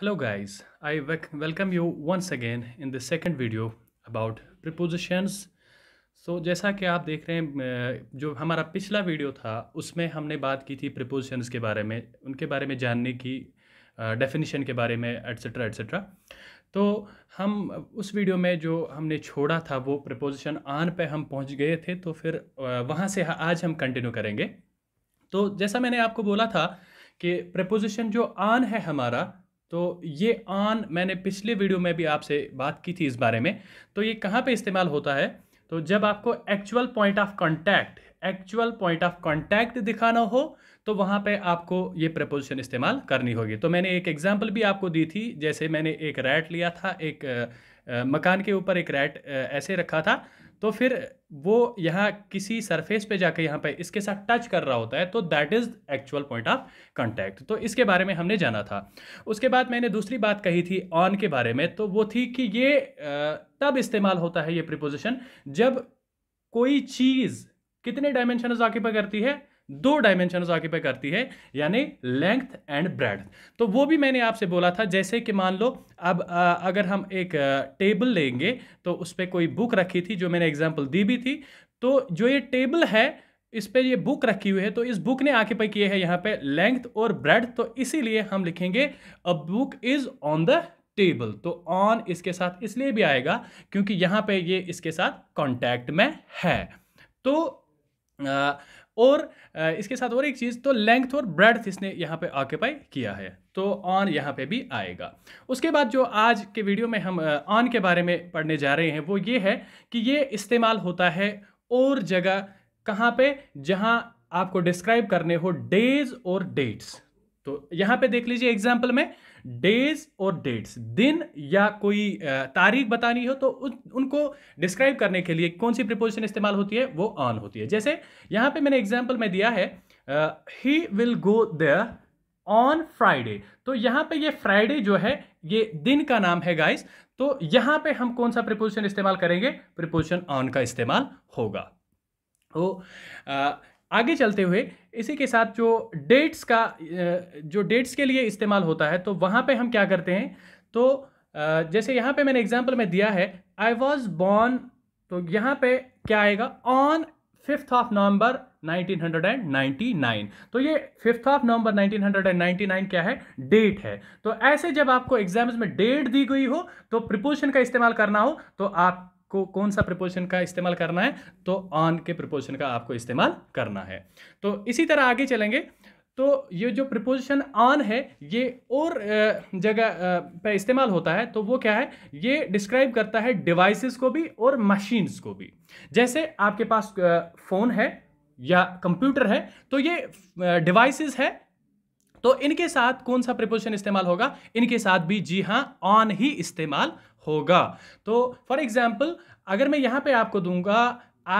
Hello guys, I welcome you once again in the second video about prepositions. So जैसा कि आप देख रहे हैं जो हमारा पिछला वीडियो था उसमें हमने बात की थी प्रपोजिशंस के बारे में उनके बारे में जानने की डेफिनेशन के बारे में एट्सट्रा एट्सट्रा तो हम उस वीडियो में जो हमने छोड़ा था वो प्रपोजिशन आन पे हम पहुंच गए थे तो फिर वहाँ से आज हम कंटिन्यू करेंगे तो जैसा मैंने आपको बोला था कि प्रपोजिशन जो आन है हमारा तो ये ऑन मैंने पिछले वीडियो में भी आपसे बात की थी इस बारे में तो ये कहाँ पे इस्तेमाल होता है तो जब आपको actual point of contact actual point of contact दिखाना हो तो वहाँ पे आपको ये प्रपोजिशन इस्तेमाल करनी होगी तो मैंने एक एग्जाम्पल भी आपको दी थी जैसे मैंने एक रैट लिया था एक आ, मकान के ऊपर एक रैट ऐसे रखा था तो फिर वो यहाँ किसी सरफेस पे जाकर यहाँ पे इसके साथ टच कर रहा होता है तो that is actual point of contact तो इसके बारे में हमने जाना था उसके बाद मैंने दूसरी बात कही थी ऑन के बारे में तो वो थी कि ये तब इस्तेमाल होता है ये प्रिपोजिशन जब कोई चीज़ कितने डायमेंशन आके करती है दो डायमेंशन ऑक्यूपाई करती है यानी लेंथ एंड ब्रेड तो वो भी मैंने आपसे बोला था जैसे कि मान लो अब आ, अगर हम एक टेबल लेंगे तो उस पर कोई बुक रखी थी जो मैंने एग्जाम्पल दी भी थी तो जो ये टेबल है इस पर ये बुक रखी हुई है तो इस बुक ने आके पे किए है यहाँ पे लेंथ और ब्रेड तो इसीलिए हम लिखेंगे a book is on the table तो ऑन इसके साथ इसलिए भी आएगा क्योंकि यहाँ पे ये इसके साथ कॉन्टैक्ट में है तो और इसके साथ और एक चीज़ तो लेंथ और ब्रेड्थ इसने यहाँ पे ऑक्यूपाई किया है तो ऑन यहाँ पे भी आएगा उसके बाद जो आज के वीडियो में हम ऑन के बारे में पढ़ने जा रहे हैं वो ये है कि ये इस्तेमाल होता है और जगह कहाँ पे जहाँ आपको डिस्क्राइब करने हो डेज और डेट्स तो यहां पे देख लीजिए एग्जाम्पल में डेज और डेट्स दिन या कोई तारीख बतानी हो तो उनको डिस्क्राइब करने के लिए कौन सी प्रिपोजिशन इस्तेमाल होती है वो ऑन होती है जैसे यहां पे मैंने एग्जाम्पल में दिया है he will go there on Friday तो यहां पे ये फ्राइडे जो है ये दिन का नाम है गाइस तो यहां पे हम कौन सा प्रिपोजिशन इस्तेमाल करेंगे प्रिपोजिशन ऑन का इस्तेमाल होगा तो आगे चलते हुए इसी के साथ जो डेट्स का जो डेट्स के लिए इस्तेमाल होता है तो वहाँ पे हम क्या करते हैं तो जैसे यहाँ पे मैंने एग्जाम्पल में दिया है आई वॉज बॉर्न तो यहाँ पे क्या आएगा ऑन फिफ्थ ऑफ नवंबर 1999 तो ये फिफ्थ ऑफ नवंबर 1999 क्या है डेट है तो ऐसे जब आपको एग्जाम्स में डेट दी गई हो तो प्रिपोजिशन का इस्तेमाल करना हो तो आप को कौन सा प्रपोजिशन का इस्तेमाल करना है तो ऑन के प्रपोजन का आपको इस्तेमाल करना है तो इसी तरह आगे चलेंगे तो ये जो प्रपोजिशन ऑन है ये और जगह पे इस्तेमाल होता है तो वो क्या है ये डिस्क्राइब करता है डिवाइसेस को भी और मशीन्स को भी जैसे आपके पास फ़ोन है या कंप्यूटर है तो ये डिवाइसेस है तो इनके साथ कौन सा प्रपोजिशन इस्तेमाल होगा इनके साथ भी जी हाँ ऑन ही इस्तेमाल होगा तो फॉर एग्ज़ाम्पल अगर मैं यहाँ पे आपको दूंगा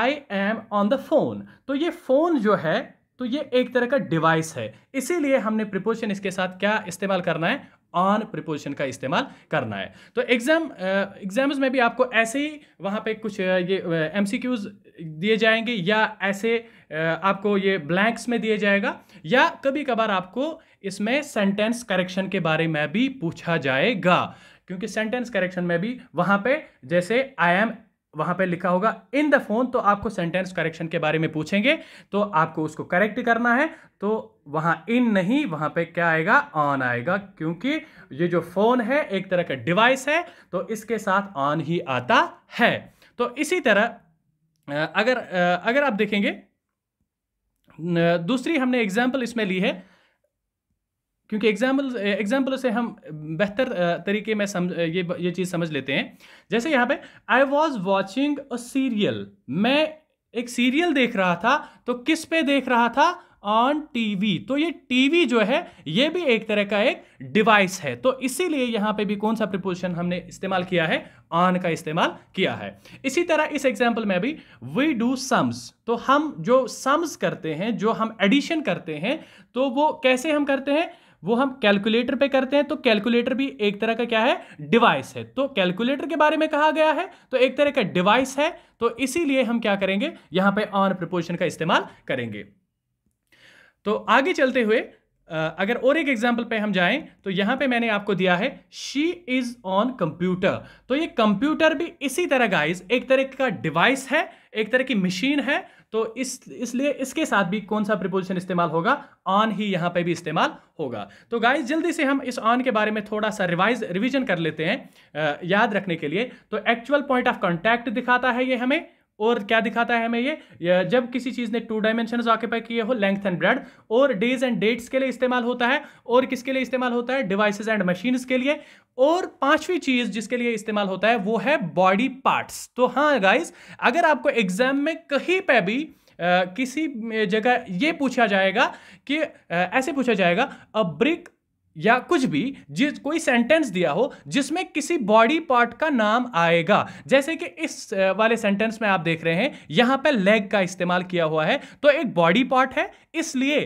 I am on the phone तो ये फ़ोन जो है तो ये एक तरह का डिवाइस है इसीलिए हमने प्रिपोजिशन इसके साथ क्या इस्तेमाल करना है ऑन प्रिपोजिशन का इस्तेमाल करना है तो एग्ज़ाम एग्ज़ाम्स uh, में भी आपको ऐसे ही वहाँ पे कुछ uh, ये एम uh, दिए जाएंगे या ऐसे आपको ये ब्लैंक्स में दिए जाएगा या कभी कभार आपको इसमें सेंटेंस करेक्शन के बारे में भी पूछा जाएगा क्योंकि सेंटेंस करेक्शन में भी वहां पे जैसे आई एम वहां पे लिखा होगा इन द फोन तो आपको सेंटेंस करेक्शन के बारे में पूछेंगे तो आपको उसको करेक्ट करना है तो वहां इन नहीं वहां पे क्या आएगा ऑन आएगा क्योंकि ये जो फोन है एक तरह का डिवाइस है तो इसके साथ ऑन ही आता है तो इसी तरह अगर अगर आप देखेंगे दूसरी हमने एग्जाम्पल इसमें ली है क्योंकि एग्जाम्पल एग्जाम्पलों से हम बेहतर तरीके में समझ ये ये चीज़ समझ लेते हैं जैसे यहाँ पे I was watching a serial मैं एक सीरियल देख रहा था तो किस पे देख रहा था ऑन टीवी तो ये टीवी जो है ये भी एक तरह का एक डिवाइस है तो इसीलिए यहाँ पे भी कौन सा प्रिपोजिशन हमने इस्तेमाल किया है ऑन का इस्तेमाल किया है इसी तरह इस एग्जाम्पल में भी वी डू सम्स तो हम जो सम्स करते हैं जो हम एडिशन करते हैं तो वो कैसे हम करते हैं वो हम कैलकुलेटर पे करते हैं तो कैलकुलेटर भी एक तरह का क्या है डिवाइस है तो कैलकुलेटर के बारे में कहा गया है तो एक तरह का डिवाइस है तो इसीलिए हम क्या करेंगे यहां पे ऑन प्रपोर्शन का इस्तेमाल करेंगे तो आगे चलते हुए अगर और एक एग्जाम्पल पे हम जाएं तो यहां पे मैंने आपको दिया है शी इज ऑन कंप्यूटर तो ये कंप्यूटर भी इसी तरह गाइस एक तरह का डिवाइस है एक तरह की मशीन है तो इस इसलिए इसके साथ भी कौन सा प्रिपोजिशन इस्तेमाल होगा ऑन ही यहां पे भी इस्तेमाल होगा तो गाइज जल्दी से हम इस ऑन के बारे में थोड़ा सा रिवाइज रिविजन कर लेते हैं आ, याद रखने के लिए तो एक्चुअल पॉइंट ऑफ कॉन्टैक्ट दिखाता है ये हमें और क्या दिखाता है हमें ये जब किसी चीज़ ने टू डायमेंशन ऑक्यूपाई किए हो लेंथ एंड ब्रेड और डेज एंड डेट्स के लिए इस्तेमाल होता है और किसके लिए इस्तेमाल होता है डिवाइसेज एंड मशीन्स के लिए और पांचवी चीज जिसके लिए इस्तेमाल होता है वो है बॉडी पार्ट्स तो हाँ गाइज अगर आपको एग्जाम में कहीं पर भी Uh, किसी जगह ये पूछा जाएगा कि uh, ऐसे पूछा जाएगा अ ब्रिक या कुछ भी जिस कोई सेंटेंस दिया हो जिसमें किसी बॉडी पार्ट का नाम आएगा जैसे कि इस वाले सेंटेंस में आप देख रहे हैं यहां पर लेग का इस्तेमाल किया हुआ है तो एक बॉडी पार्ट है इसलिए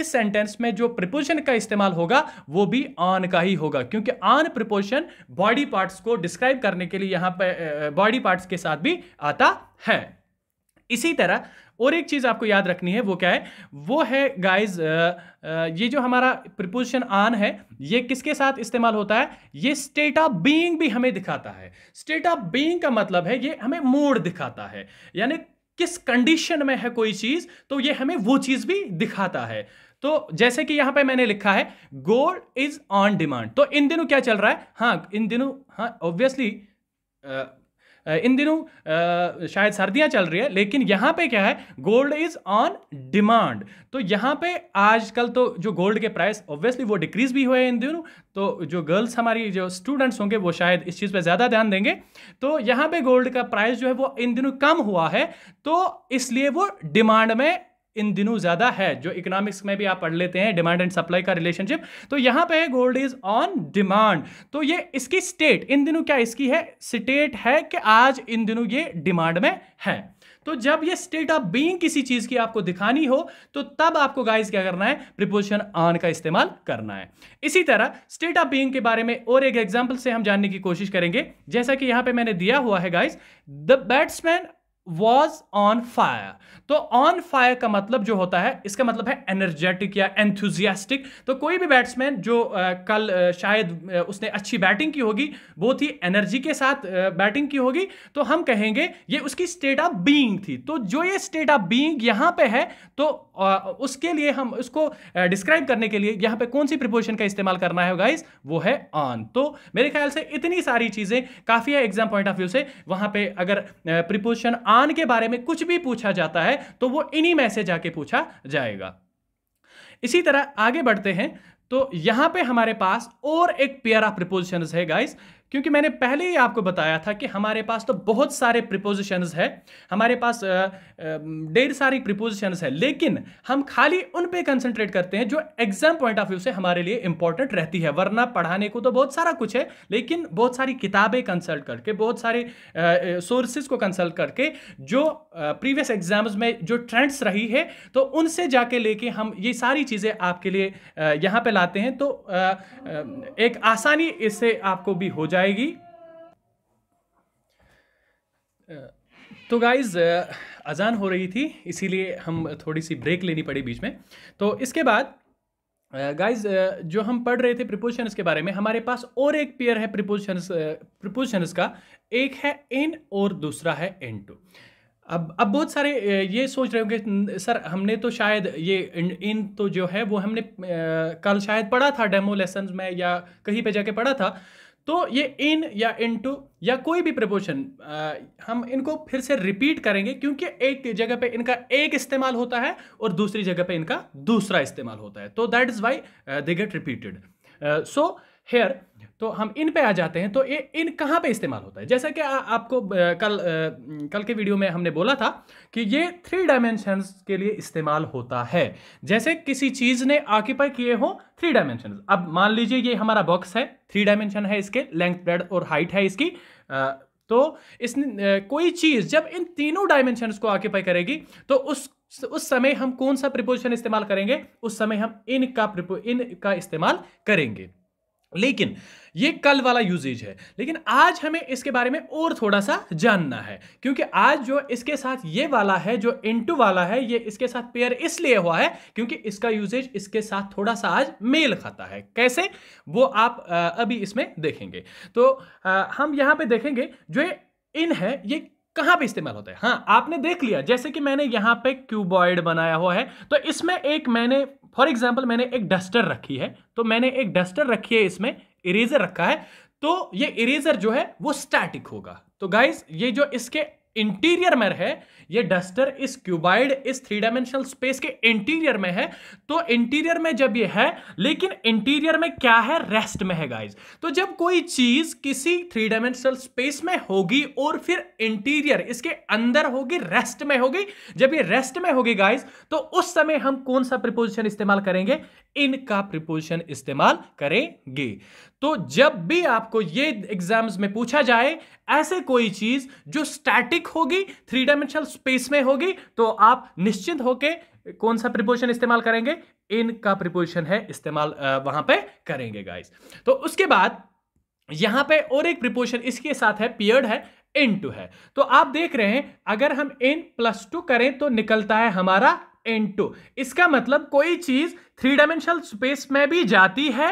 इस सेंटेंस में जो प्रिपोजिशन का इस्तेमाल होगा वो भी ऑन का ही होगा क्योंकि ऑन प्रिपोजिशन बॉडी पार्ट्स को डिस्क्राइब करने के लिए यहां पर बॉडी पार्ट्स के साथ भी आता है इसी तरह और एक चीज़ आपको याद रखनी है वो क्या है वो है गाइज ये जो हमारा प्रिपोजिशन आन है ये किसके साथ इस्तेमाल होता है ये स्टेट ऑफ बीइंग भी हमें दिखाता है स्टेट ऑफ बीइंग का मतलब है ये हमें मूड दिखाता है यानी किस कंडीशन में है कोई चीज़ तो ये हमें वो चीज़ भी दिखाता है तो जैसे कि यहां पे मैंने लिखा है गोल्ड इज ऑन डिमांड तो इन दिनों क्या चल रहा है हाँ इन दिनों हाँ ऑब्वियसली इन दिनों शायद सर्दियां चल रही है लेकिन यहाँ पे क्या है गोल्ड इज ऑन डिमांड तो यहाँ पे आजकल तो जो गोल्ड के प्राइस ऑब्वियसली वो डिक्रीज भी हुए इन दिनों तो जो गर्ल्स हमारी जो स्टूडेंट्स होंगे वो शायद इस चीज़ पे ज़्यादा ध्यान देंगे तो यहाँ पे गोल्ड का प्राइस जो है वो इन दिनों कम हुआ है तो इसलिए वो डिमांड में इन दिनों ज़्यादा है जो इकोनॉमिक्स में भी आप पढ़ लेते हैं डिमांड एंड सप्लाई का रिलेशनशिप तो यहां पे है गोल्ड इज ऑन डिमांड तो ये इसकी स्टेट इन दिनों क्या इसकी है स्टेट है कि आज इन दिनों ये डिमांड में है तो जब ये स्टेट ऑफ बीइंग किसी चीज की आपको दिखानी हो तो तब आपको गाइस क्या करना है प्रिपोजिशन ऑन का इस्तेमाल करना है इसी तरह स्टेट ऑफ बीइंग के बारे में और एक एग्जांपल से हम जानने की कोशिश करेंगे जैसा कि यहां पे मैंने दिया हुआ है guys the batsman was on fire तो ऑन फायर का मतलब जो होता है इसका मतलब है एनर्जेटिक या एंथुजियास्टिक तो कोई भी बैट्समैन जो आ, कल आ, शायद आ, उसने अच्छी बैटिंग की होगी बहुत ही एनर्जी के साथ आ, बैटिंग की होगी तो हम कहेंगे ये उसकी स्टेट ऑफ बीइंग थी तो जो ये स्टेट ऑफ बीइंग यहाँ पे है तो आ, उसके लिए हम उसको डिस्क्राइब करने के लिए यहाँ पे कौन सी प्रिपोजिशन का इस्तेमाल करना है गाइज वो है ऑन तो मेरे ख्याल से इतनी सारी चीज़ें काफ़ी है एग्जाम पॉइंट ऑफ व्यू से वहाँ पर अगर प्रिपोजिशन आन के बारे में कुछ भी पूछा जाता है तो वो इन्हीं में से जाके पूछा जाएगा इसी तरह आगे बढ़ते हैं तो यहां पे हमारे पास और एक पेयर ऑफ प्रिपोजिशन है गाइस क्योंकि मैंने पहले ही आपको बताया था कि हमारे पास तो बहुत सारे प्रिपोजिशन है हमारे पास ढेर सारी प्रिपोजिशन है लेकिन हम खाली उन पे कंसंट्रेट करते हैं जो एग्जाम पॉइंट ऑफ व्यू से हमारे लिए इंपॉर्टेंट रहती है वरना पढ़ाने को तो बहुत सारा कुछ है लेकिन बहुत सारी किताबें कंसल्ट करके बहुत सारे सोर्सेज को कंसल्ट करके जो प्रीवियस एग्जाम्स में जो ट्रेंड्स रही है तो उनसे जाके लेके हम ये सारी चीज़ें आपके लिए यहाँ पर लाते हैं तो एक आसानी इससे आपको भी हो जाए जाएगी तो गाइज़ अजान हो रही थी इसीलिए हम थोड़ी सी ब्रेक लेनी पड़ी बीच में तो इसके बाद गाइज जो हम पढ़ रहे थे प्रिपोजिशंस के बारे में हमारे पास और एक पेयर है प्रिपोजिशंस प्रिपोजिशंस का एक है इन और दूसरा है इन टू अब अब बहुत सारे ये सोच रहे होंगे सर हमने तो शायद ये इन तो जो है वो हमने आ, कल शायद पढ़ा था डेमो लेसन में या कहीं पे जाके पढ़ा था तो ये इन या इन टू या कोई भी प्रपोशन हम इनको फिर से रिपीट करेंगे क्योंकि एक जगह पे इनका एक इस्तेमाल होता है और दूसरी जगह पे इनका दूसरा इस्तेमाल होता है तो that is why they get repeated so here तो हम इन पे आ जाते हैं तो ये इन कहाँ पे इस्तेमाल होता है जैसा कि आ, आपको आ, कल आ, कल के वीडियो में हमने बोला था कि ये थ्री डायमेंशंस के लिए इस्तेमाल होता है जैसे किसी चीज़ ने ऑक्यूपाई किए हो थ्री डायमेंशन अब मान लीजिए ये हमारा बॉक्स है थ्री डायमेंशन है इसके लेंथ ब्रेड और हाइट है इसकी तो इस कोई चीज़ जब इन तीनों डायमेंशंस को ऑक्यूपाई करेगी तो उस उस समय हम कौन सा प्रिपोजिशन इस्तेमाल करेंगे उस समय हम इन का इन का इस्तेमाल करेंगे लेकिन ये कल वाला यूजेज है लेकिन आज हमें इसके बारे में और थोड़ा सा जानना है क्योंकि आज जो इसके साथ ये वाला है जो इंटू वाला है ये इसके साथ पेयर इसलिए हुआ है क्योंकि इसका यूजेज इसके साथ थोड़ा सा आज मेल खाता है कैसे वो आप अभी इसमें देखेंगे तो हम यहाँ पे देखेंगे जो ये इन है ये कहाँ पे इस्तेमाल होता है हाँ आपने देख लिया जैसे कि मैंने यहाँ पे क्यूबॉइड बनाया हुआ है तो इसमें एक मैंने फॉर एग्जाम्पल मैंने एक डस्टर रखी है तो मैंने एक डस्टर रखी है इसमें इरेजर रखा है तो ये इरेजर जो है वो स्टैटिक होगा तो गाइज ये जो इसके इंटीरियर में रहे ये डस्टर इस क्यूबाइड इस थ्री डायमेंशनल स्पेस के इंटीरियर में है तो इंटीरियर में जब ये है लेकिन इंटीरियर में क्या है रेस्ट में है गाइज तो जब कोई चीज किसी थ्री डायमेंशनल स्पेस में होगी और फिर इंटीरियर इसके अंदर होगी रेस्ट में होगी जब ये रेस्ट में होगी गाइज तो उस समय हम कौन सा प्रिपोजिशन इस्तेमाल करेंगे इनका प्रिपोजिशन इस्तेमाल करेंगे तो जब भी आपको ये एग्जाम्स में पूछा जाए ऐसे कोई चीज जो स्टैटिक क्यूबिक होगी थ्री डायमेंशनल स्पेस में होगी तो आप निश्चिंत होकर कौन सा प्रिपोजिशन इस्तेमाल करेंगे इन का प्रिपोजिशन है इस्तेमाल वहां पे करेंगे गाइस तो उसके बाद यहां पे और एक प्रिपोजिशन इसके साथ है पियर्ड है इन टू है तो आप देख रहे हैं अगर हम इन प्लस टू करें तो निकलता है हमारा इन टू इसका मतलब कोई चीज थ्री डायमेंशनल स्पेस में भी जाती है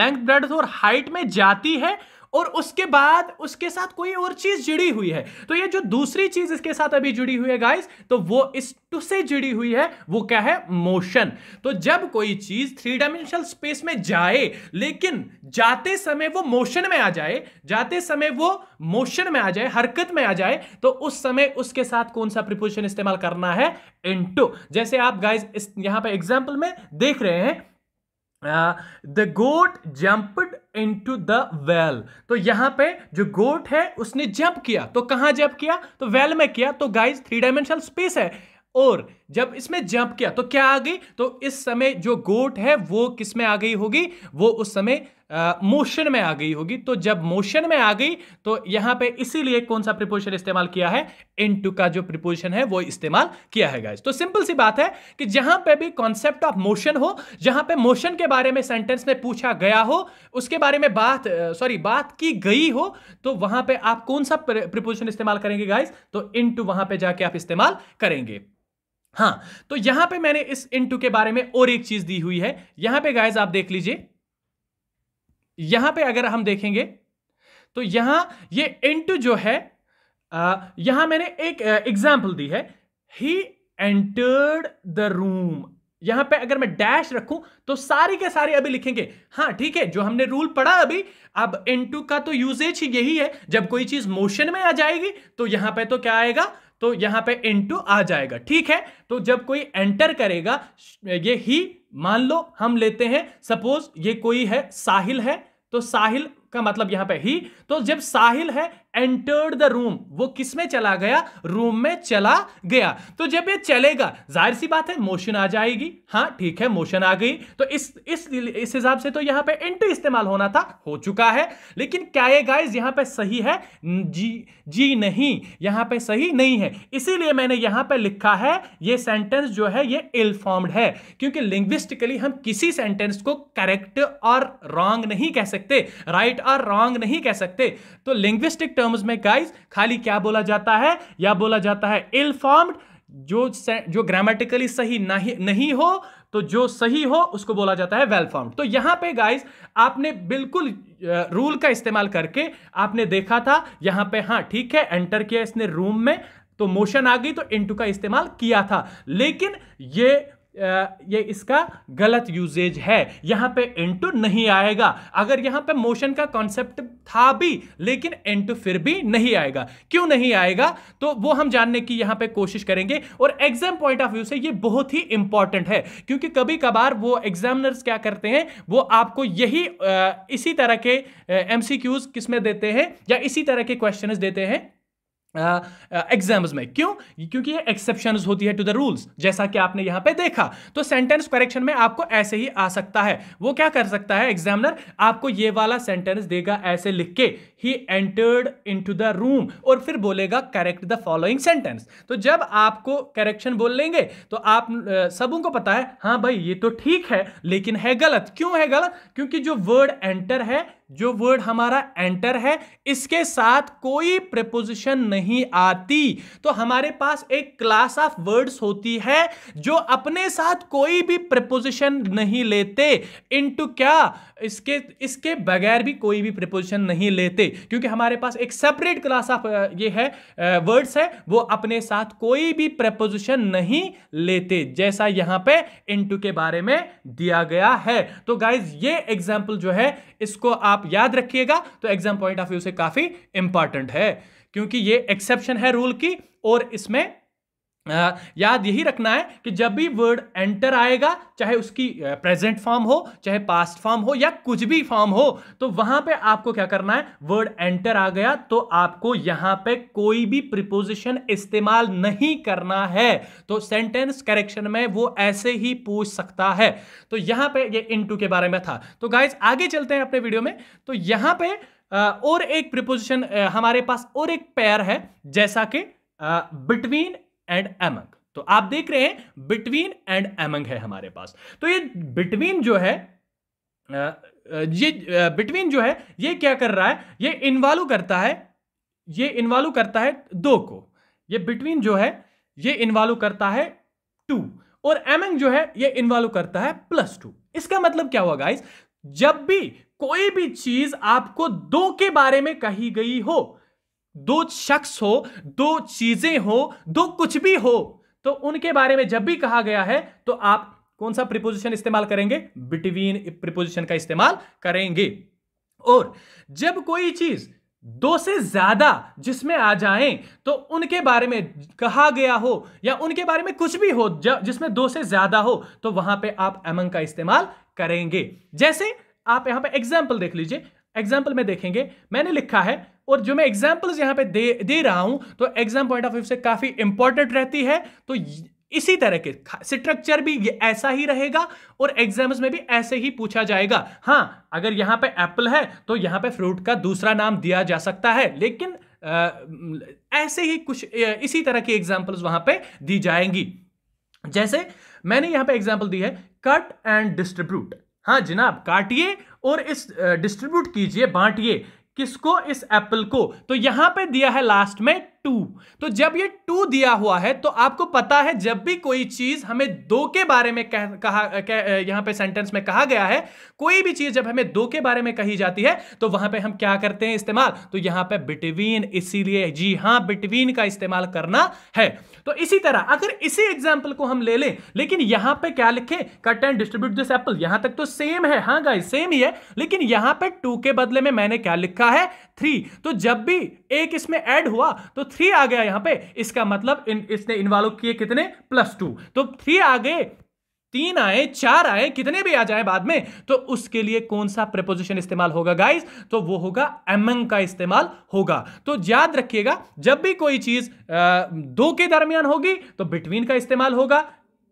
लेंथ ब्रेड और हाइट में जाती है और उसके बाद उसके साथ कोई और चीज जुड़ी हुई है तो ये जो दूसरी चीज इसके साथ अभी जुड़ी हुई है गाइस तो वो इस टू से जुड़ी हुई है वो क्या है मोशन तो जब कोई चीज थ्री डायमेंशनल स्पेस में जाए लेकिन जाते समय वो मोशन में आ जाए जाते समय वो मोशन में आ जाए हरकत में आ जाए तो उस समय उसके साथ कौन सा प्रिपोजिशन इस्तेमाल करना है इनटू जैसे आप गाइस इस यहां पर एग्जाम्पल में देख रहे हैं the goat jumped into the well तो यहां पे जो गोट है उसने जंप किया तो कहां जंप किया तो वेल well में किया तो गाइज थ्री डायमेंशनल स्पेस है और जब इसमें जंप किया तो क्या आ गई तो इस समय जो गोट है वो किस में आ गई होगी वो उस समय मोशन uh, में आ गई होगी तो जब मोशन में आ गई तो यहां पे इसीलिए कौन सा प्रिपोजिशन इस्तेमाल किया है इन टू का जो प्रिपोजिशन है वो इस्तेमाल किया है गाइज तो सिंपल सी बात है कि जहां पे भी कॉन्सेप्ट ऑफ मोशन हो जहां पे मोशन के बारे में सेंटेंस में पूछा गया हो उसके बारे में बात सॉरी बात की गई हो तो वहां पर आप कौन सा प्रिपोजिशन इस्तेमाल करेंगे गाइज तो इन टू वहां पर जाके आप इस्तेमाल करेंगे हाँ तो यहां पे मैंने इस इनटू के बारे में और एक चीज दी हुई है यहां पे गाइस आप देख लीजिए यहां पे अगर हम देखेंगे तो यहां ये इनटू जो है यहां मैंने एक एग्जाम्पल दी है ही एंटर्ड द रूम यहां पे अगर मैं डैश रखूं तो सारी के सारे अभी लिखेंगे हाँ ठीक है जो हमने रूल पढ़ा अभी अब इनटू का तो यूजेज ही यही है जब कोई चीज मोशन में आ जाएगी तो यहां पे तो क्या आएगा तो यहां पे इनटू आ जाएगा ठीक है तो जब कोई एंटर करेगा ये ही मान लो हम लेते हैं सपोज ये कोई है साहिल है तो साहिल का मतलब यहां पे ही तो जब साहिल है एंटर्ड द रूम वो किस में चला गया रूम में चला गया तो जब ये चलेगा जाहिर सी बात है मोशन आ जाएगी हाँ ठीक है मोशन आ गई तो इस इस इस हिसाब से तो यहां पे एंटी इस्तेमाल होना था हो चुका है लेकिन क्या ये गाइस यहां पे सही है जी जी नहीं यहां पे सही नहीं है इसीलिए मैंने यहां पे लिखा है ये सेंटेंस जो है ये इलफॉर्म्ड है क्योंकि लिंग्विस्टिकली हम किसी सेंटेंस को करेक्ट और रॉन्ग नहीं कह सकते राइट और रॉन्ग नहीं कह सकते तो लिंग्विस्टिक टर्म्स में गाइस खाली क्या बोला जाता है या बोला जाता है इल फॉर्म्ड जो जो ग्रामेटिकली सही नहीं नहीं हो तो जो सही हो उसको बोला जाता है वेल फॉर्म्ड तो यहां पे गाइस आपने बिल्कुल रूल का इस्तेमाल करके आपने देखा था यहां पे हाँ ठीक है एंटर किया इसने रूम में तो मोशन आ गई तो इनटू का इस्तेमाल किया था लेकिन ये ये इसका गलत यूजेज है यहां पे इंटू नहीं आएगा अगर यहां पे मोशन का कॉन्सेप्ट था भी लेकिन इंटू फिर भी नहीं आएगा क्यों नहीं आएगा तो वो हम जानने की यहां पे कोशिश करेंगे और एग्जाम पॉइंट ऑफ व्यू से ये बहुत ही इंपॉर्टेंट है क्योंकि कभी कभार वो एग्जामिनर्स क्या करते हैं वो आपको यही इसी तरह के एम सी किसमें देते हैं या इसी तरह के क्वेश्चन देते हैं एग्जाम्स में क्यों क्योंकि ये एक्सेप्शन होती है टू द रूल्स जैसा कि आपने यहां पे देखा तो सेंटेंस करेक्शन में आपको ऐसे ही आ सकता है वो क्या कर सकता है एग्जामिनर आपको ये वाला सेंटेंस देगा ऐसे लिख के he entered into the room और फिर बोलेगा करेक्ट द फॉलोइंग सेंटेंस तो जब आपको करेक्शन बोल लेंगे तो आप सबों को पता है हाँ भाई ये तो ठीक है लेकिन है गलत क्यों है गलत क्योंकि जो वर्ड एंटर है जो वर्ड हमारा एंटर है इसके साथ कोई प्रपोजिशन नहीं आती तो हमारे पास एक क्लास ऑफ वर्ड्स होती है जो अपने साथ कोई भी प्रपोजिशन नहीं लेते इनटू क्या इसके इसके बगैर भी कोई भी प्रपोजिशन नहीं लेते क्योंकि हमारे पास एक सेपरेट क्लास ऑफ ये है वर्ड्स है वो अपने साथ कोई भी प्रपोजिशन नहीं लेते जैसा यहां पे इनटू के बारे में दिया गया है तो गाइज ये एग्जाम्पल जो है इसको आप आप याद रखिएगा तो एग्जाम पॉइंट ऑफ व्यू से काफी इंपॉर्टेंट है क्योंकि ये एक्सेप्शन है रूल की और इसमें याद यही रखना है कि जब भी वर्ड एंटर आएगा चाहे उसकी प्रेजेंट फॉर्म हो चाहे पास्ट फॉर्म हो या कुछ भी फॉर्म हो तो वहां पे आपको क्या करना है वर्ड एंटर आ गया तो आपको यहां पे कोई भी प्रिपोजिशन इस्तेमाल नहीं करना है तो सेंटेंस करेक्शन में वो ऐसे ही पूछ सकता है तो यहां पे ये इनटू के बारे में था तो गाइज आगे चलते हैं अपने वीडियो में तो यहां पर और एक प्रिपोजिशन हमारे पास और एक पैर है जैसा कि बिटवीन एंड एमंग तो आप देख रहे हैं बिटवीन एंड एमंग है हमारे पास तो ये बिटवीन जो है ये बिटवीन जो है ये क्या कर रहा है ये इन्वॉल्व करता है ये इन्वॉल्व करता है दो को ये बिटवीन जो है ये इन्वॉल्व करता है टू और एमंग जो है ये इन्वॉल्व करता है प्लस टू इसका मतलब क्या हुआ गाइस जब भी कोई भी चीज आपको दो के बारे में कही गई हो दो शख्स हो दो चीजें हो दो कुछ भी हो तो उनके बारे में जब भी कहा गया है तो आप कौन सा प्रिपोजिशन इस्तेमाल करेंगे बिटवीन प्रिपोजिशन का इस्तेमाल करेंगे और जब कोई चीज दो से ज्यादा जिसमें आ जाएं तो उनके बारे में कहा गया हो या उनके बारे में कुछ भी हो जिसमें दो से ज्यादा हो तो वहां पे आप एमंग का इस्तेमाल करेंगे जैसे आप यहां पे एग्जाम्पल देख लीजिए एग्जाम्पल में देखेंगे मैंने लिखा है और जो मैं एग्जाम्पल्स यहाँ पे दे दे रहा हूँ तो एग्जाम पॉइंट ऑफ व्यू से काफ़ी इंपॉर्टेंट रहती है तो इसी तरह के स्ट्रक्चर भी ये ऐसा ही रहेगा और एग्जाम्स में भी ऐसे ही पूछा जाएगा हाँ अगर यहाँ पे एप्पल है तो यहाँ पे फ्रूट का दूसरा नाम दिया जा सकता है लेकिन आ, ऐसे ही कुछ इसी तरह की एग्जाम्पल्स वहां पे दी जाएंगी जैसे मैंने यहाँ पे एग्जाम्पल दी है कट एंड डिस्ट्रीब्यूट हाँ जनाब काटिए और इस डिस्ट्रीब्यूट कीजिए बांटिए किसको इस एप्पल को तो यहां पे दिया है लास्ट में टू तो जब ये टू दिया हुआ है तो आपको पता है जब भी कोई चीज हमें दो के बारे में कह, कहा कह, यहां पे सेंटेंस में कहा गया है कोई भी चीज जब हमें दो के बारे में कही जाती है तो वहां पे हम क्या करते हैं इस्तेमाल तो यहां पे बिटवीन इसीलिए जी हां बिटवीन का इस्तेमाल करना है तो इसी तरह अगर इसी एग्जाम्पल को हम ले लें लेकिन यहां पर क्या लिखे cut and distribute this apple यहां तक तो सेम है हाँ गाई सेम ही है लेकिन यहां पर टू के बदले में मैंने क्या लिखा है थ्री तो जब भी एक इसमें ऐड हुआ तो थ्री आ गया यहां पे इसका मतलब इन, इसने इन्वॉल्व किए कितने प्लस टू तो थ्री आ गए तीन आए चार आए कितने भी आ जाए बाद में तो उसके लिए कौन सा प्रपोजिशन इस्तेमाल होगा गाइस तो वो होगा एमंग का इस्तेमाल होगा तो याद रखिएगा जब भी कोई चीज दो के दरमियान होगी तो बिटवीन का इस्तेमाल होगा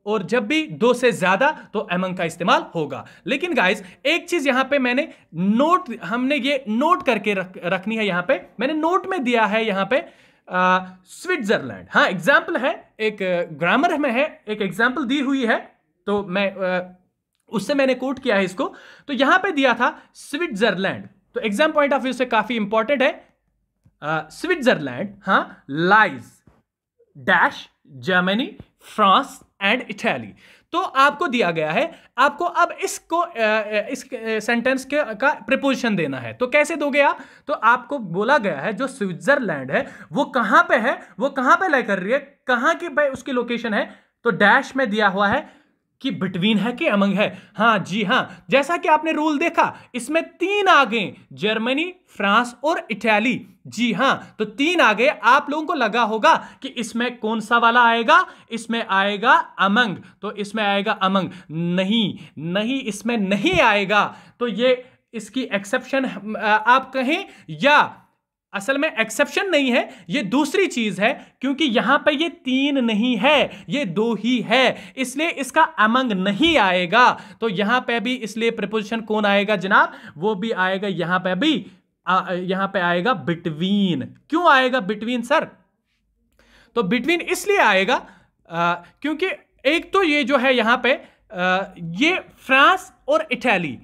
और जब भी दो से ज्यादा तो एमंग का इस्तेमाल होगा लेकिन गाइस एक चीज यहां पे मैंने नोट हमने ये नोट करके रख, रखनी है यहां पे मैंने नोट में दिया है यहां पे स्विट्जरलैंड हाँ एग्जाम्पल है एक ग्रामर में है एक एग्जाम्पल दी हुई है तो मैं आ, उससे मैंने कोट किया है इसको तो यहां पे दिया था स्विट्जरलैंड तो एग्जाम पॉइंट ऑफ व्यू से काफी इंपॉर्टेंट है स्विट्जरलैंड हाँ lies dash Germany France and Italy तो आपको दिया गया है आपको अब इसको इस सेंटेंस के का प्रिपोजिशन देना है तो कैसे दोगे आप तो आपको बोला गया है जो स्विट्जरलैंड है वो कहाँ पे है वो कहाँ पे लय कर रही है कहाँ की उसकी लोकेशन है तो डैश में दिया हुआ है कि बिटवीन है कि अमंग है हाँ जी हाँ जैसा कि आपने रूल देखा इसमें तीन आ गए जर्मनी फ्रांस और इटली जी हाँ तो तीन आ गए आप लोगों को लगा होगा कि इसमें कौन सा वाला आएगा इसमें आएगा अमंग तो इसमें आएगा अमंग नहीं नहीं इसमें नहीं आएगा तो ये इसकी एक्सेप्शन आप कहें या असल में एक्सेप्शन नहीं है ये दूसरी चीज है क्योंकि यहां पर ये तीन नहीं है ये दो ही है इसलिए इसका अमंग नहीं आएगा तो यहां पे भी इसलिए प्रपोजिशन कौन आएगा जनाब वो भी आएगा यहां पे भी आ, यहां पे आएगा बिटवीन क्यों आएगा बिटवीन सर तो बिटवीन इसलिए आएगा आ, क्योंकि एक तो ये जो है यहां पे आ, ये फ्रांस और इटली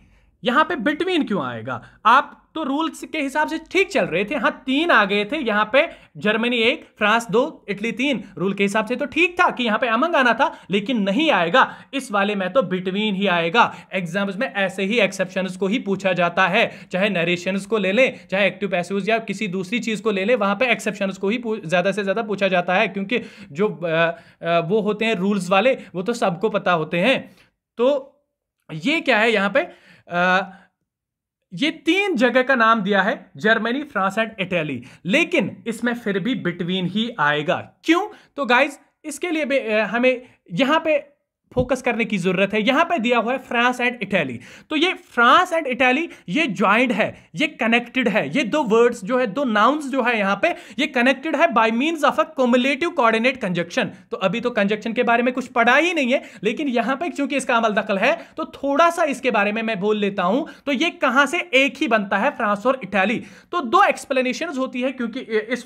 यहां पे बिटवीन क्यों आएगा आप तो रूल्स के हिसाब से ठीक चल रहे थे हाँ तीन आ गए थे यहाँ पे जर्मनी एक फ्रांस दो इटली तीन रूल के हिसाब से तो ठीक था कि यहाँ पे अमंग आना था लेकिन नहीं आएगा इस वाले में तो बिटवीन ही आएगा एग्जाम्स में ऐसे ही एक्सेप्शन को ही पूछा जाता है चाहे नरेशन को ले लें चाहे एक्टिव पैसिव या किसी दूसरी चीज को ले लें वहां पर एक्सेप्शन को ही ज्यादा से ज्यादा पूछा जाता है क्योंकि जो वो होते हैं रूल्स वाले वो तो सबको पता होते हैं तो ये क्या है यहाँ पे ये तीन जगह का नाम दिया है जर्मनी फ्रांस एंड इटली लेकिन इसमें फिर भी बिटवीन ही आएगा क्यों तो गाइज इसके लिए भी हमें यहां पे फोकस करने की जरूरत है यहां पे दिया हुआ है फ्रांस एंड इटली तो ये फ्रांस एंड इटली ये ज्वाइंट है ये कनेक्टेड है ये दो वर्ड्स जो है दो नाउन्स जो है यहां पे ये कनेक्टेड है by mean of a cumulative coordinate conjunction तो अभी तो कंजक्शन के बारे में कुछ पढ़ा ही नहीं है लेकिन यहां पर क्योंकि इसका अमल दखल है तो थोड़ा सा इसके बारे में मैं बोल लेता हूं तो ये कहां से एक ही बनता है फ्रांस और इटली तो दो एक्सप्लेनेशन होती है क्योंकि इस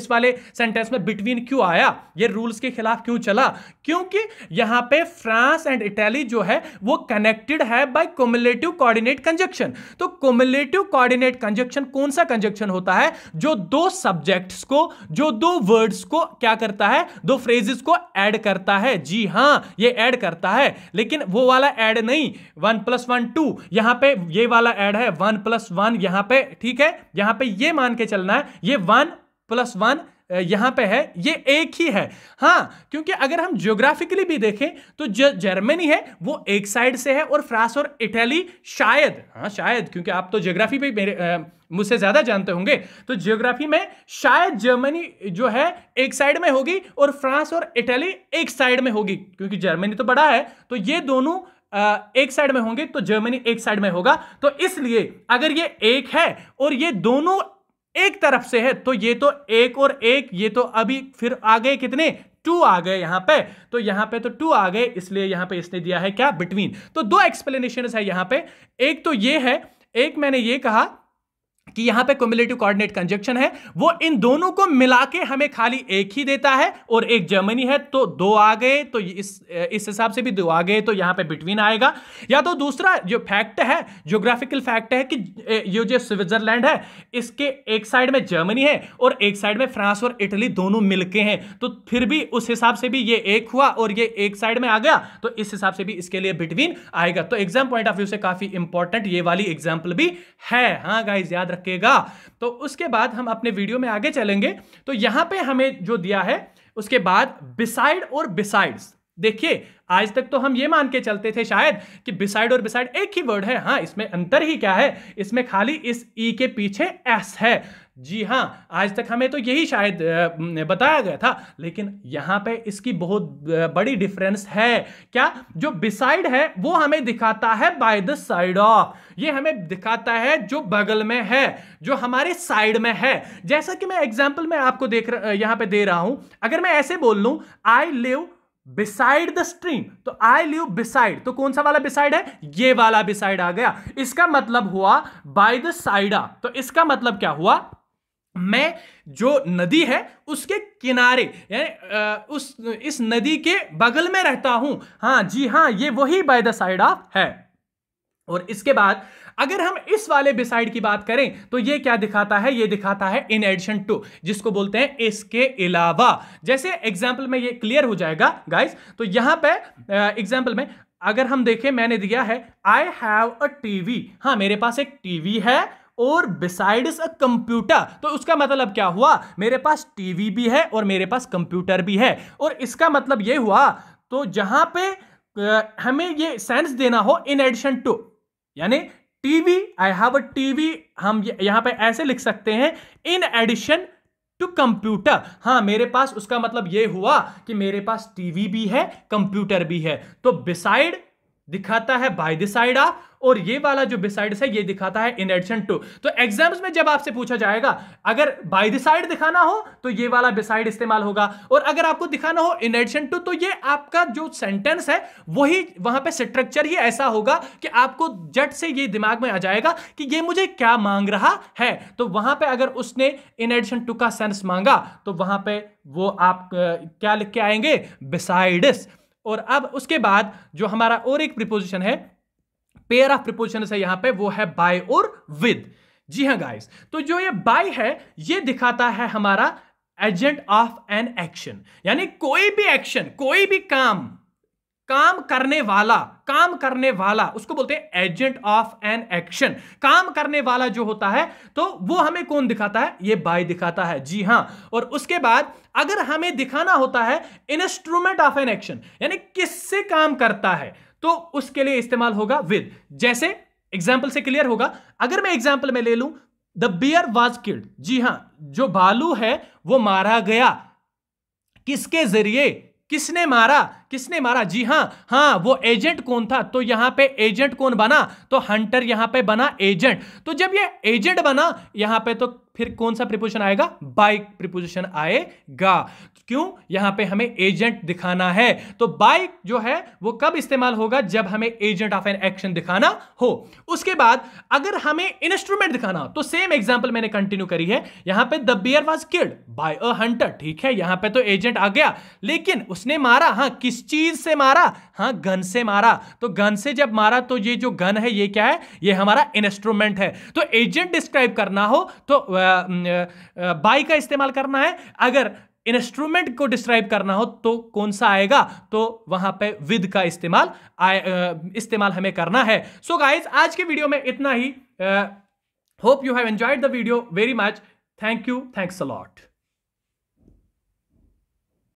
इस वाले सेंटेंस में बिटवीन क्यों आया ये रूल्स के खिलाफ क्यों चला क्योंकि यहां पे फ्रांस एंड इटली जो है वो कनेक्टेड है बाय कोमुलेटिव कोऑर्डिनेट कंजक्शन तो कोमुलेटिव कोऑर्डिनेट कंजक्शन कौन सा कंजक्शन होता है जो दो सब्जेक्ट्स को जो दो वर्ड्स को क्या करता है दो फ्रेजेस को ऐड करता है जी हां ये ऐड करता है लेकिन वो वाला ऐड नहीं वन प्लस वन टू यहां पर यह वाला एड है वन प्लस वन यहां पर ठीक है यहां पर यह मान के चलना है ये वन प्लस वन यहाँ पे है ये एक ही है हाँ क्योंकि अगर हम जियोग्राफिकली भी देखें तो जो जर्मनी है वो एक साइड से है और फ्रांस और इटली शायद हाँ शायद क्योंकि आप तो जियोग्राफी पे मेरे मुझसे ज़्यादा जानते होंगे तो जियोग्राफी में शायद जर्मनी जो है एक साइड में होगी और फ्रांस और इटली एक साइड में होगी क्योंकि जर्मनी तो बड़ा है तो ये दोनों एक साइड में होंगे तो जर्मनी एक साइड में होगा तो इसलिए अगर ये एक है और ये दोनों एक तरफ से है तो ये तो एक और एक ये तो अभी फिर आ गए कितने टू आ गए यहां पे तो यहां पे तो टू आ गए इसलिए यहां पे इसने दिया है क्या बिटवीन तो दो एक्सप्लेनेशन है यहां पे एक तो ये है एक मैंने ये कहा कि यहां पे क्यूमुलेटिव कोऑर्डिनेट कंजक्शन है वो इन दोनों को मिला के हमें खाली एक ही देता है और एक जर्मनी है तो दो आ गए तो इस इस हिसाब से भी दो आ गए तो यहां पे बिटवीन आएगा या तो दूसरा जो फैक्ट है ज्योग्राफिकल फैक्ट है कि ये जो स्विट्जरलैंड है इसके एक साइड में जर्मनी है और एक साइड में फ्रांस और इटली दोनों मिलके हैं तो फिर भी उस हिसाब से भी ये एक हुआ और ये एक साइड में आ गया तो इस हिसाब से भी इसके लिए बिटवीन आएगा तो एग्जाम पॉइंट ऑफ व्यू से काफी इंपॉर्टेंट ये वाली एग्जाम्पल भी है हाँ गाइज याद रख सकेगा तो उसके बाद हम अपने वीडियो में आगे चलेंगे तो यहां पे हमें जो दिया है उसके बाद बिसाइड और बिसाइड्स देखिए आज तक तो हम ये मान के चलते थे शायद कि बिसाइड और बिसाइड एक ही वर्ड है हाँ इसमें अंतर ही क्या है इसमें खाली इस ई e के पीछे एस है जी हाँ आज तक हमें तो यही शायद बताया गया था लेकिन यहाँ पे इसकी बहुत बड़ी डिफरेंस है क्या जो बिसाइड है वो हमें दिखाता है बाय द साइड ऑफ ये हमें दिखाता है जो बगल में है जो हमारे साइड में है जैसा कि मैं एग्जाम्पल में आपको देख यहाँ पे दे रहा हूं अगर मैं ऐसे बोल लूँ I live beside the stream तो आई लिव बिसाइड तो कौन सा वाला बिसाइड है ये वाला बिसाइड आ गया इसका मतलब हुआ बाय द साइड तो इसका मतलब क्या हुआ मैं जो नदी है उसके किनारे यानी उस इस नदी के बगल में रहता हूं हाँ जी हाँ ये वही बाय द साइड ऑफ है और इसके बाद अगर हम इस वाले बिसाइड की बात करें तो ये क्या दिखाता है ये दिखाता है इन एडिशन टू जिसको बोलते हैं इसके अलावा जैसे एग्जाम्पल में ये क्लियर हो जाएगा गाइस तो यहां पे एग्जाम्पल में अगर हम देखें मैंने दिया है आई हैव अ टीवी हाँ मेरे पास एक टीवी है और बिसाइड अ कंप्यूटर तो उसका मतलब क्या हुआ मेरे पास टीवी भी है और मेरे पास कंप्यूटर भी है और इसका मतलब ये हुआ तो जहां पे हमें ये सेंस देना हो इन एडिशन टू यानी TV I have a TV हम यहां पे ऐसे लिख सकते हैं इन एडिशन टू कंप्यूटर हाँ मेरे पास उसका मतलब ये हुआ कि मेरे पास टीवी भी है कंप्यूटर भी है तो बिसाइड दिखाता है बाय द साइड आ और ये वाला जो बिसाइड्स है ये दिखाता है इन एडिशन टू तो एग्जाम्स में जब आपसे पूछा जाएगा अगर बाई दिसाइड दिखाना हो तो ये वाला बिसाइड इस्तेमाल होगा और अगर आपको दिखाना हो इन एडिशन टू तो ये आपका जो सेंटेंस है वही वहां पे स्ट्रक्चर ही ऐसा होगा कि आपको जट से ये दिमाग में आ जाएगा कि ये मुझे क्या मांग रहा है तो वहां पर अगर उसने इन एडिशन टू का सेंस मांगा तो वहां पर वो आप क्या लिख के आएंगे बिसाइड्स और अब उसके बाद जो हमारा और एक प्रिपोजिशन है पेयर ऑफ प्रिपोजिशन है यहां पे वो है बाय और विद जी हाँ गाइस तो जो ये बाय है ये दिखाता है हमारा एजेंट ऑफ एन एक्शन यानी कोई भी एक्शन कोई भी काम काम करने वाला काम करने वाला उसको बोलते हैं एजेंट ऑफ एन एक्शन काम करने वाला जो होता है तो वो हमें कौन दिखाता है ये बाय दिखाता है जी हां और उसके बाद अगर हमें दिखाना होता है इंस्ट्रूमेंट ऑफ एन एक्शन यानी किससे काम करता है तो उसके लिए इस्तेमाल होगा विद जैसे एग्जाम्पल से क्लियर होगा अगर मैं एग्जाम्पल में ले लूं द बियर वॉज किल्ड जी हां जो भालू है वो मारा गया किसके जरिए किसने मारा किसने मारा जी हाँ हाँ वो एजेंट कौन था तो यहाँ पे एजेंट कौन बना तो हंटर यहाँ पे बना एजेंट तो जब ये एजेंट बना यहाँ पे तो फिर कौन सा प्रिपोजिशन आएगा बाय प्रिपोजिशन आएगा क्यों यहां पे हमें एजेंट दिखाना है तो बाय जो है वो कब इस्तेमाल होगा जब हमें एजेंट ऑफ एन एक्शन दिखाना हो उसके बाद अगर हमें इंस्ट्रूमेंट दिखाना हो तो सेम एग्जांपल मैंने कंटिन्यू करी है यहां पे the bear was killed by a hunter ठीक है यहां पे तो एजेंट आ गया लेकिन उसने मारा हाँ किस चीज से मारा हाँ गन से मारा तो गन से जब मारा तो ये जो गन है ये क्या है ये हमारा इंस्ट्रूमेंट है तो एजेंट डिस्क्राइब करना हो तो बाई का इस्तेमाल करना है अगर इंस्ट्रूमेंट को डिस्क्राइब करना हो तो कौन सा आएगा तो वहां पे विद का इस्तेमाल इस्तेमाल हमें करना है सो so गाइज आज के वीडियो में इतना ही hope you have enjoyed the video very much thank you thanks a lot